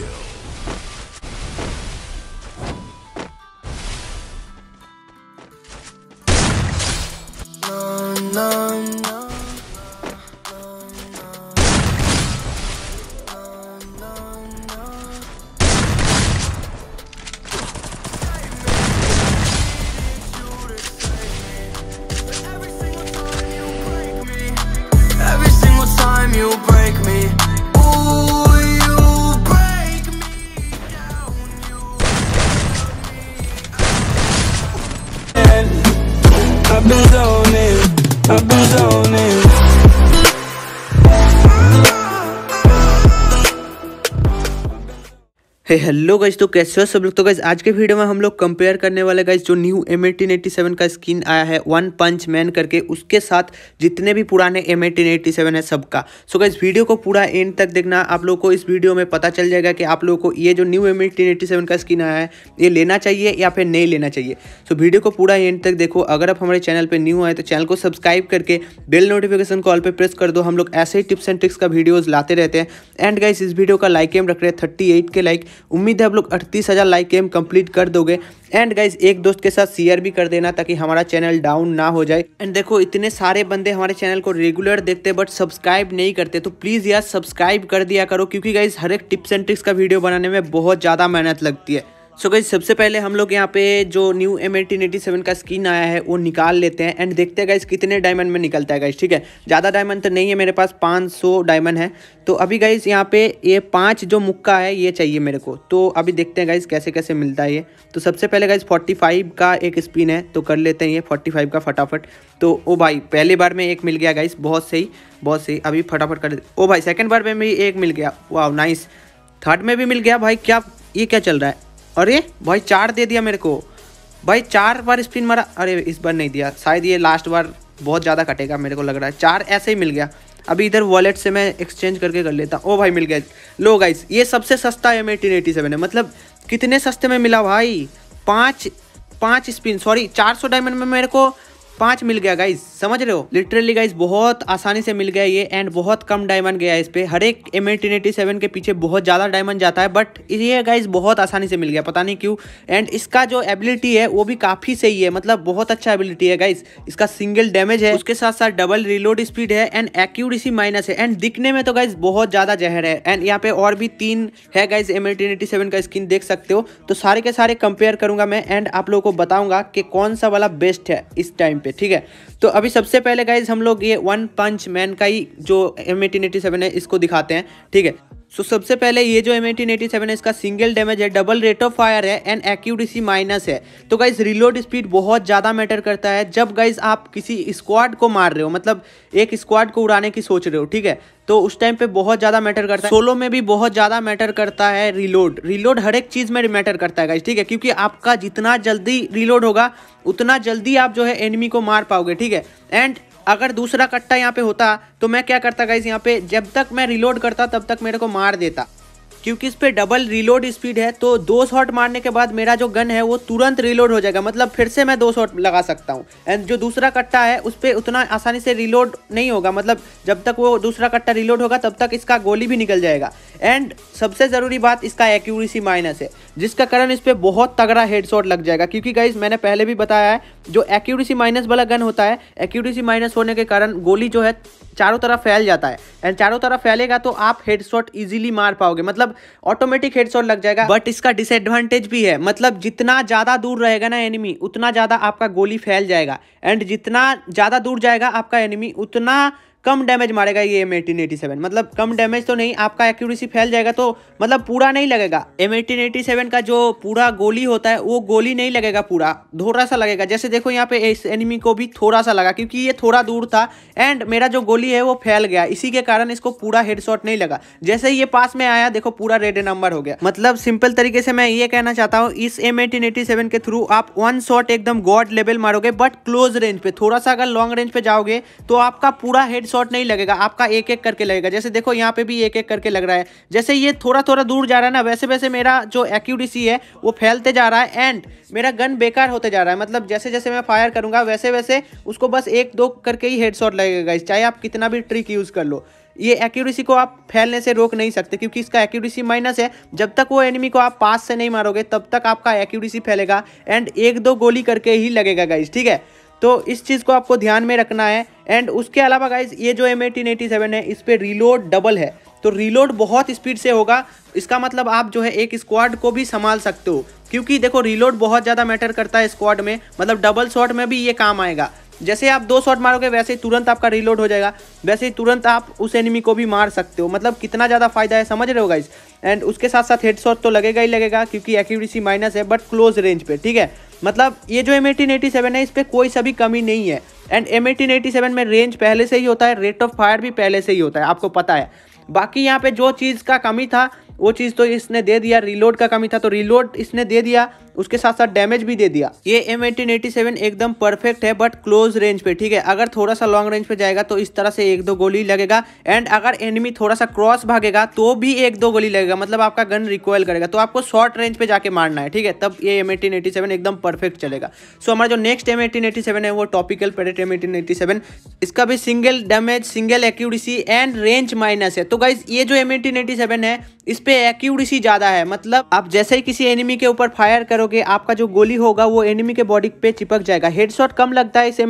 kill. bulldozer. Hey hello guys तो कैसे हो सब लोग तो गाइज आज के वीडियो में हम लोग कंपेयर करने वाले गाइज जो new M eighteen eighty seven का स्किन आया है वन पंच मैन करके उसके साथ जितने भी पुराने एम एटीन एटी सेवन है सबका सो गाइज वीडियो को पूरा एंड तक देखना आप लोगों को इस वीडियो में पता चल जाएगा कि आप लोगों को ये जो new M eighteen eighty seven का स्किन आया है ये लेना चाहिए या फिर नहीं लेना चाहिए सो so, वीडियो को पूरा एंड तक देखो अगर आप हमारे चैनल पर न्यू आए तो चैनल को सब्सक्राइब करके बेल नोटिफिकेशन कॉल पर प्रेस कर दो हम लोग ऐसे ही टिप्स एंड ट्रिक्स का वीडियोज़ लाते रहते हैं एंड गाइज इस वीडियो का लाइक एम रख रहे हैं थर्टी के लाइक उम्मीद है आप लोग अड़तीस हज़ार लाइक एम कंप्लीट कर दोगे एंड गाइज एक दोस्त के साथ शेयर भी कर देना ताकि हमारा चैनल डाउन ना हो जाए एंड देखो इतने सारे बंदे हमारे चैनल को रेगुलर देखते बट सब्सक्राइब नहीं करते तो प्लीज़ यार सब्सक्राइब कर दिया करो क्योंकि गाइज हर एक टिप्स एंड ट्रिक्स का वीडियो बनाने में बहुत ज़्यादा मेहनत लगती है सो so गई सबसे पहले हम लोग यहाँ पे जो new M eighteen eighty seven का स्किन आया है वो निकाल लेते हैं एंड देखते हैं गाइस कितने डायमंड में निकलता है गाइस ठीक है ज़्यादा डायमंड तो नहीं है मेरे पास पाँच सौ डायमंड है तो अभी गाइस यहाँ पे ये पाँच जो मुक्का है ये चाहिए मेरे को तो अभी देखते हैं गाइस कैसे कैसे मिलता है ये तो सबसे पहले गाइस फोर्टी फाइव का एक स्पिन है तो कर लेते हैं ये फोर्टी फाइव का फटाफट तो ओ भाई पहली बार में एक मिल गया गाइस बहुत सही बहुत सही अभी फटाफट कर ओ भाई सेकेंड बार में भी एक मिल गया वाह नाइस थर्ड में भी मिल गया भाई क्या ये क्या चल रहा है अरे भाई चार दे दिया मेरे को भाई चार बार स्पिन मरा अरे इस बार नहीं दिया शायद ये लास्ट बार बहुत ज़्यादा कटेगा मेरे को लग रहा है चार ऐसे ही मिल गया अभी इधर वॉलेट से मैं एक्सचेंज करके कर लेता ओ भाई मिल गया लो गाइस ये सबसे सस्ता एम एटीन एटी सेवन है मतलब कितने सस्ते में मिला भाई पाँच पाँच स्पिन सॉरी चार सौ डायमंड में मेरे को पांच मिल गया गाइस समझ रहे हो लिटरली गाइस बहुत आसानी से मिल गया ये एंड बहुत कम डायमंड गया इस पे हर एक एम सेवन के पीछे बहुत ज्यादा डायमंड जाता है बट ये गाइस बहुत आसानी से मिल गया पता नहीं क्यों एंड इसका जो एबिलिटी है वो भी काफी सही है मतलब बहुत अच्छा एबिलिटी है गाइस इसका सिंगल डैमेज है उसके साथ साथ डबल रिलोड स्पीड है एंड एक्यूरेसी माइनस है एंड दिखने में तो गाइज बहुत ज्यादा जहर है एंड यहाँ पे और भी तीन है गाइज एम सेवन का स्किन देख सकते हो तो सारे के सारे कंपेयर करूंगा मैं एंड आप लोगों को बताऊंगा कि कौन सा वाला बेस्ट है इस टाइम पे पे ठीक है तो अभी सबसे पहले गाइज हम लोग ये वन पंच मैन का ही जो एम एटीन एटी सेवन है इसको दिखाते हैं ठीक है सो so, सबसे पहले ये जो एम एटी एटी सेवन है इसका सिंगल डैमेज है डबल रेट ऑफ फायर है एंड एक्यूरेसी माइनस है तो गाइज रिलोड स्पीड बहुत ज़्यादा मैटर करता है जब गाइज आप किसी स्क्वाड को मार रहे हो मतलब एक स्क्वाड को उड़ाने की सोच रहे हो ठीक है तो उस टाइम पे बहुत ज़्यादा मैटर करता है सोलो में भी बहुत ज़्यादा मैटर करता है रिलोड रिलोड हर एक चीज़ में मैटर करता है गाइज ठीक है क्योंकि आपका जितना जल्दी रिलोड होगा उतना जल्दी आप जो है एनिमी को मार पाओगे ठीक है एंड अगर दूसरा कट्टा यहाँ पे होता तो मैं क्या करता गाइज यहाँ पे जब तक मैं रिलोड करता तब तक मेरे को मार देता क्योंकि इस पर डबल रिलोड स्पीड है तो दो शॉट मारने के बाद मेरा जो गन है वो तुरंत रिलोड हो जाएगा मतलब फिर से मैं दो शॉट लगा सकता हूँ एंड जो दूसरा कट्टा है उस पर उतना आसानी से रिलोड नहीं होगा मतलब जब तक वो दूसरा कट्टा रिलोड होगा तब तक इसका गोली भी निकल जाएगा एंड सबसे ज़रूरी बात इसका एक्यूरेसी माइनस है जिसका कारण इस पर बहुत तगड़ा शॉट लग जाएगा क्योंकि गाइज मैंने पहले भी बताया है जो एक्यूरेसी माइनस वाला गन होता है एक्यूरेसी माइनस होने के कारण गोली जो है चारों तरफ फैल जाता है एंड चारों तरफ फैलेगा तो आप हेड शॉट मार पाओगे मतलब मतलब ऑटोमेटिक हेडशॉट लग जाएगा बट इसका डिसएडवांटेज भी है मतलब जितना ज़्यादा दूर रहेगा ना एनिमी उतना ज़्यादा आपका गोली फैल जाएगा एंड जितना ज़्यादा दूर जाएगा आपका एनिमी उतना कम डैमेज मारेगा ये एम एटीन एटी सेवन मतलब कम डैमेज तो नहीं आपका एक्यूरेसी फैल जाएगा तो मतलब पूरा नहीं लगेगा एम एटीन एटी सेवन का जो पूरा गोली होता है वो गोली नहीं लगेगा पूरा थोड़ा सा लगेगा जैसे देखो यहाँ पे इस एनिमी को भी थोड़ा सा लगा क्योंकि ये थोड़ा दूर था एंड मेरा जो गोली है वो फैल गया इसी के कारण इसको पूरा शॉट नहीं लगा जैसे ये पास में आया देखो पूरा रेड नंबर हो गया मतलब सिंपल तरीके से मैं ये कहना चाहता हूँ इस एम एटीन एटी सेवन के थ्रू आप वन शॉट एकदम गॉड लेवल मारोगे बट क्लोज रेंज पे थोड़ा सा अगर लॉन्ग रेंज पे जाओगे तो आपका पूरा हेड शॉट नहीं लगेगा आपका एक एक करके लगेगा जैसे देखो यहाँ पे भी एक एक करके लग रहा है जैसे ये थोड़ा थोड़ा दूर जा रहा है ना वैसे वैसे मेरा जो एक्यूडीसी है वो फैलते जा रहा है एंड मेरा गन बेकार होते जा रहा है मतलब जैसे जैसे मैं फायर करूंगा वैसे वैसे उसको बस एक दो करके ही हेड शॉट लगेगा चाहे आप कितना भी ट्रिक यूज़ कर लो ये एक्यूरेसी को आप फैलने से रोक नहीं सकते क्योंकि इसका एक्यूरेसी माइनस है जब तक वो एनिमी को आप पास से नहीं मारोगे तब तक आपका एक्यूरेसी फैलेगा एंड एक दो गोली करके ही लगेगा गाइज ठीक है तो इस चीज़ को आपको ध्यान में रखना है एंड उसके अलावा गाइज ये जो एम एटीन एटी सेवन है इस पर रीलोड डबल है तो रीलोड बहुत स्पीड से होगा इसका मतलब आप जो है एक स्क्वाड को भी संभाल सकते हो क्योंकि देखो रीलोड बहुत ज़्यादा मैटर करता है स्क्वाड में मतलब डबल शॉट में भी ये काम आएगा जैसे आप दो शॉट मारोगे वैसे ही तुरंत आपका रिलोड हो जाएगा वैसे ही तुरंत आप उस एनिमी को भी मार सकते हो मतलब कितना ज़्यादा फायदा है समझ रहे हो गाइस एंड उसके साथ साथ हेड शॉट तो लगेगा ही लगेगा क्योंकि एक्यूरेसी माइनस है बट क्लोज रेंज पे ठीक है मतलब ये जो एम एटीन सेवन है इस पर कोई सभी कमी नहीं है एंड एम एटीन सेवन में रेंज पहले से ही होता है रेट ऑफ फायर भी पहले से ही होता है आपको पता है बाकी यहाँ पे जो चीज़ का कमी था वो चीज़ तो इसने दे दिया रिलोड का कमी था तो रिलोड इसने दे दिया उसके साथ साथ डैमेज भी दे दिया ये एम एकदम परफेक्ट है बट क्लोज रेंज पे ठीक है अगर थोड़ा सा लॉन्ग रेंज पे जाएगा तो इस तरह से एक दो गोली लगेगा एंड अगर एनिमी थोड़ा सा क्रॉस भागेगा तो भी एक दो गोली लगेगा मतलब आपका गन रिकॉयल करेगा तो आपको शॉर्ट रेंज पे जाके मारना है ठीक है तब ये एम एकदम परफेक्ट चलेगा सो so, हमारा जो नेक्स्ट एम है वो टॉपिकल पेडेट एम इसका भी single damage single accuracy and range minus है तो गाइज ये जो एम है इस पे एक्यूरेसी ज़्यादा है मतलब आप जैसे ही किसी एनिमी के ऊपर फायर कर करोगे आपका जो गोली होगा वो एनिमी के बॉडी पे चिपक जाएगा हेड शॉट कम लगता है इस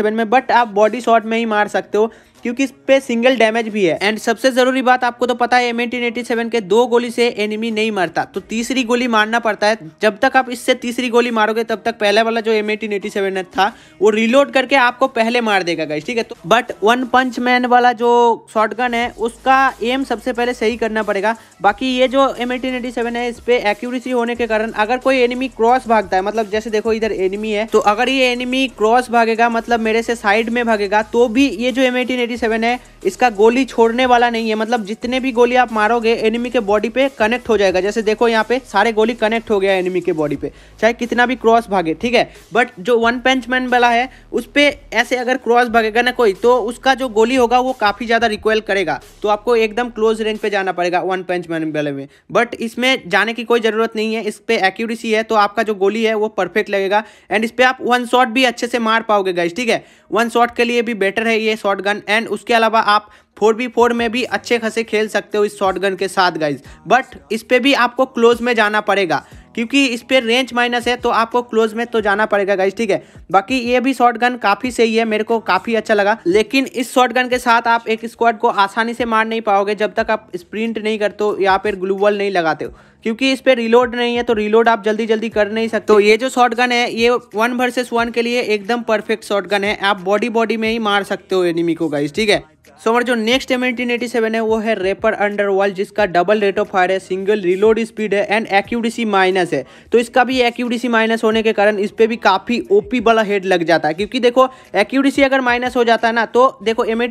एम में बट आप बॉडी शॉट में ही मार सकते हो क्योंकि इस पे सिंगल डैमेज भी है एंड सबसे जरूरी बात आपको तो पता है एम एटीन के दो गोली से एनिमी नहीं मरता तो तीसरी गोली मारना पड़ता है जब तक आप इससे तीसरी गोली मारोगे तब तक पहले वाला जो एम एटीन था वो रिलोड करके आपको पहले मार देगा गाइस ठीक है तो बट वन पंच मैन वाला जो शॉटगन है उसका एम सबसे पहले सही करना पड़ेगा बाकी ये जो एम एटीन है इस पे एक्यूरेसी होने के कारण अगर कोई एनिमी क्रॉस भागता है मतलब जैसे देखो इधर एनिमी है तो अगर ये एनिमी क्रॉस भागेगा मतलब मेरे से साइड में भागेगा तो भी ये जो एम एटीन सेवन है इसका गोली छोड़ने वाला नहीं है मतलब जितने भी गोली आप मारोगे एनिमी के बॉडी पे कनेक्ट हो जाएगा जैसे देखो यहाँ पे सारे गोली कनेक्ट हो गया एनिमी के बॉडी पे चाहे कितना भी क्रॉस भागे ठीक है बट जो वन पेंचमैन मैन वाला है उस पर ऐसे अगर क्रॉस भागेगा ना कोई तो उसका जो गोली होगा वो काफ़ी ज़्यादा रिक्वेल करेगा तो आपको एकदम क्लोज रेंज पर जाना पड़ेगा वन पेंचमैन मैन वाले में बट इसमें जाने की कोई ज़रूरत नहीं है इस पर एक्यूरेसी है तो आपका जो गोली है वो परफेक्ट लगेगा एंड इस पर आप वन शॉट भी अच्छे से मार पाओगे गाइज ठीक है वन शॉट के लिए भी बेटर है ये शॉर्ट गन एंड उसके अलावा आप आप फोर बी फोर में भी अच्छे खासे खेल सकते हो इस शॉर्ट गन के साथ गाइज बट इस पर भी आपको क्लोज में जाना पड़ेगा क्योंकि इस पर रेंज माइनस है तो आपको क्लोज में तो जाना पड़ेगा गाइज ठीक है बाकी ये भी शॉर्ट गन काफ़ी सही है मेरे को काफ़ी अच्छा लगा लेकिन इस शॉर्ट गन के साथ आप एक स्क्वाड को आसानी से मार नहीं पाओगे जब तक आप स्प्रिंट नहीं करते हो या फिर ग्लूबल नहीं लगाते हो क्योंकि इस पर रिलोड नहीं है तो रिलोड आप जल्दी जल्दी कर नहीं सकते तो ये जो शॉर्ट गन है ये वन वर्सेस वन के लिए एकदम परफेक्ट शॉर्ट गन है आप बॉडी बॉडी में ही मार सकते हो एनिमी को गाइज ठीक है सो हमारा जो नेक्स्ट एम एटीन है वो है रेपर अंडरवर्ल्ड जिसका डबल रेट ऑफ फायर है सिंगल रिलोड स्पीड है एंड एक्यूडीसी माइनस है तो इसका भी एक्यूडीसी माइनस होने के कारण इस पर भी काफ़ी ओपी वाला हेड लग जाता है क्योंकि देखो एक्यूडीसी अगर माइनस हो जाता है ना तो देखो एम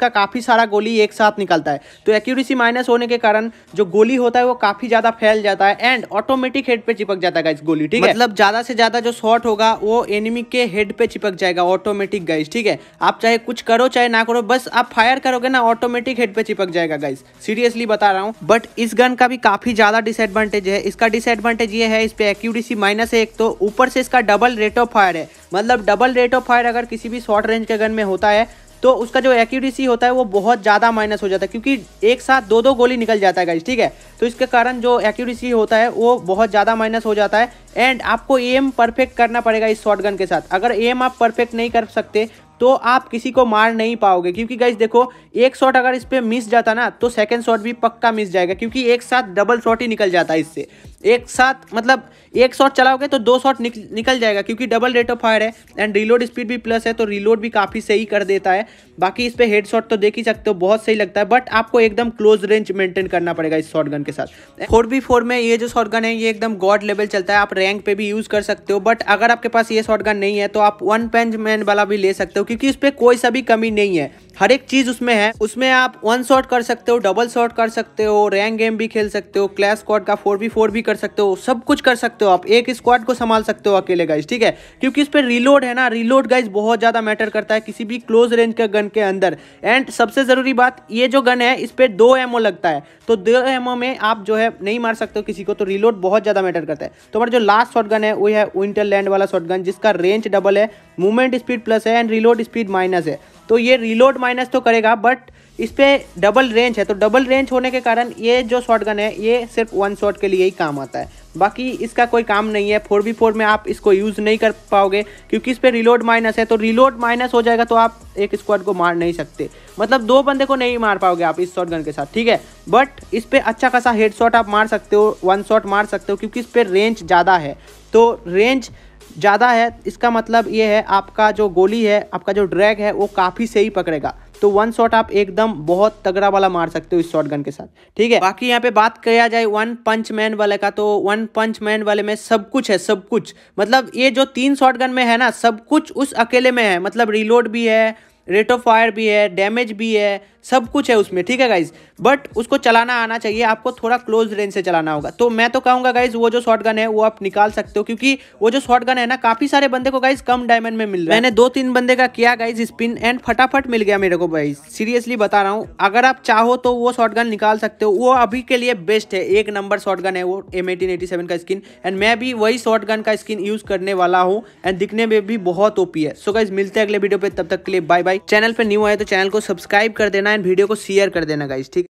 का काफ़ी सारा गोली एक साथ निकलता है तो एक्यूडीसी माइनस होने के कारण जो गोली होता है वो काफ़ी ज़्यादा फैल जाता है एंड ऑटोमेटिक हेड पे चिपक जाता है इस गोली ठीक है मतलब ज़्यादा से ज़्यादा जो शॉर्ट होगा वो एनिमी के हेड पे चिपक जाएगा ऑटोमेटिक गाइस ठीक है आप चाहे कुछ करो चाहे ना करो बस आप फायर करोगे ना ऑटोमेटिक हेड पे चिपक जाएगा गाइस सीरियसली बता रहा हूँ बट इस गन का भी काफी ज्यादा डिसएडवांटेज है इसका डिसएडवांटेज ये है इस पे एक्यूरेसी माइनस एक तो ऊपर से इसका डबल रेट ऑफ फायर है मतलब डबल रेट ऑफ फायर अगर किसी भी शॉर्ट रेंज के गन में होता है तो उसका जो एक्यूरेसी होता है वो बहुत ज़्यादा माइनस हो जाता है क्योंकि एक साथ दो दो गोली निकल जाता है गाइज ठीक है तो इसके कारण जो एक्यूरेसी होता है वो बहुत ज़्यादा माइनस हो जाता है एंड आपको एम परफेक्ट करना पड़ेगा इस शॉर्ट गन के साथ अगर एम आप परफेक्ट नहीं कर सकते तो आप किसी को मार नहीं पाओगे क्योंकि गाइज देखो एक शॉट अगर इस पर मिस जाता ना तो सेकेंड शॉट भी पक्का मिस जाएगा क्योंकि एक साथ डबल शॉट ही निकल जाता है इससे एक साथ मतलब एक शॉट चलाओगे तो दो शॉट निक, निकल जाएगा क्योंकि डबल रेट ऑफ फायर है एंड रीलोड स्पीड भी प्लस है तो रीलोड भी काफ़ी सही कर देता है बाकी इस पर हेड शॉट तो देख ही सकते हो बहुत सही लगता है बट आपको एकदम क्लोज रेंज मेंटेन करना पड़ेगा इस शॉट के साथ फोर बी फोर में ये जो शॉट है ये एकदम गॉड लेवल चलता है आप रैंक पे भी यूज़ कर सकते हो बट अगर आपके पास ये शॉट नहीं है तो आप वन पेंच मैन वाला भी ले सकते हो क्योंकि उस पर कोई सा भी कमी नहीं है हर एक चीज़ उसमें है उसमें आप वन शॉट कर सकते हो डबल शॉट कर सकते हो रैंक गेम भी खेल सकते हो क्लैश स्कॉट का फोर बी फोर भी कर कर सकते हो सब कुछ कर सकते हो आप एक स्क्वाड को संभाल सकते हो अकेले गाइज ठीक है क्योंकि इस पर रिलोड है ना रिलोड गाइज बहुत ज़्यादा मैटर करता है किसी भी क्लोज रेंज के गन के अंदर एंड सबसे ज़रूरी बात ये जो गन है इस पर दो एमओ लगता है तो दो एमओ में आप जो है नहीं मार सकते हो किसी को तो रिलोड बहुत ज़्यादा मैटर करता है तो हमारा जो लास्ट शॉर्ट गन है वो है विंटर लैंड वाला शॉर्ट गन जिसका रेंज डबल है मूवमेंट स्पीड प्लस है एंड रिलोड स्पीड माइनस है तो ये रिलोड माइनस तो करेगा बट इस पर डबल रेंज है तो डबल रेंज होने के कारण ये जो शॉटगन है ये सिर्फ वन शॉट के लिए ही काम आता है बाकी इसका कोई काम नहीं है फोर बी फोर में आप इसको यूज़ नहीं कर पाओगे क्योंकि इस पर रिलोड माइनस है तो रिलोड माइनस हो जाएगा तो आप एक स्क्वाड को मार नहीं सकते मतलब दो बंदे को नहीं मार पाओगे आप इस गन के साथ ठीक है बट इस पर अच्छा खासा हेड शॉट आप मार सकते हो वन शॉट मार सकते हो क्योंकि इस पर रेंज ज़्यादा है तो रेंज ज़्यादा है इसका मतलब ये है आपका जो गोली है आपका जो ड्रैग है वो काफ़ी सही पकड़ेगा तो वन शॉट आप एकदम बहुत तगड़ा वाला मार सकते हो इस शॉट गन के साथ ठीक है बाकी यहाँ पे बात किया जाए वन पंच मैन वाले का तो वन पंच मैन वाले में सब कुछ है सब कुछ मतलब ये जो तीन शॉट गन में है ना सब कुछ उस अकेले में है मतलब रिलोड भी है रेट ऑफ फायर भी है डैमेज भी है सब कुछ है उसमें ठीक है गाइज बट उसको चलाना आना चाहिए आपको थोड़ा क्लोज रेंज से चलाना होगा तो मैं तो कहूँगा गाइज वो जो शॉर्ट गन है वो आप निकाल सकते हो क्योंकि वो जो शॉर्ट गन है ना काफी सारे बंदे को गाइज कम डायमंड में मिल रहा है मैंने दो तीन बंदे का किया गाइज स्पिन एंड फटाफट मिल गया मेरे को गाइज सीरियसली बता रहा हूँ अगर आप चाहो तो वो शॉर्ट गन निकाल सकते हो वो अभी के लिए बेस्ट है एक नंबर शॉर्ट गन है वो एम का स्किन एंड मैं भी वही शॉर्ट गन का स्किन यूज करने वाला हूँ एंड दिखने में भी बहुत ओपी है सो गाइज मिलते हैं अगले वीडियो पे तब तक के लिए बाय बाय भाई चैनल पर न्यू आए तो चैनल को सब्सक्राइब कर देना एंड वीडियो को शेयर कर देना गाइज ठीक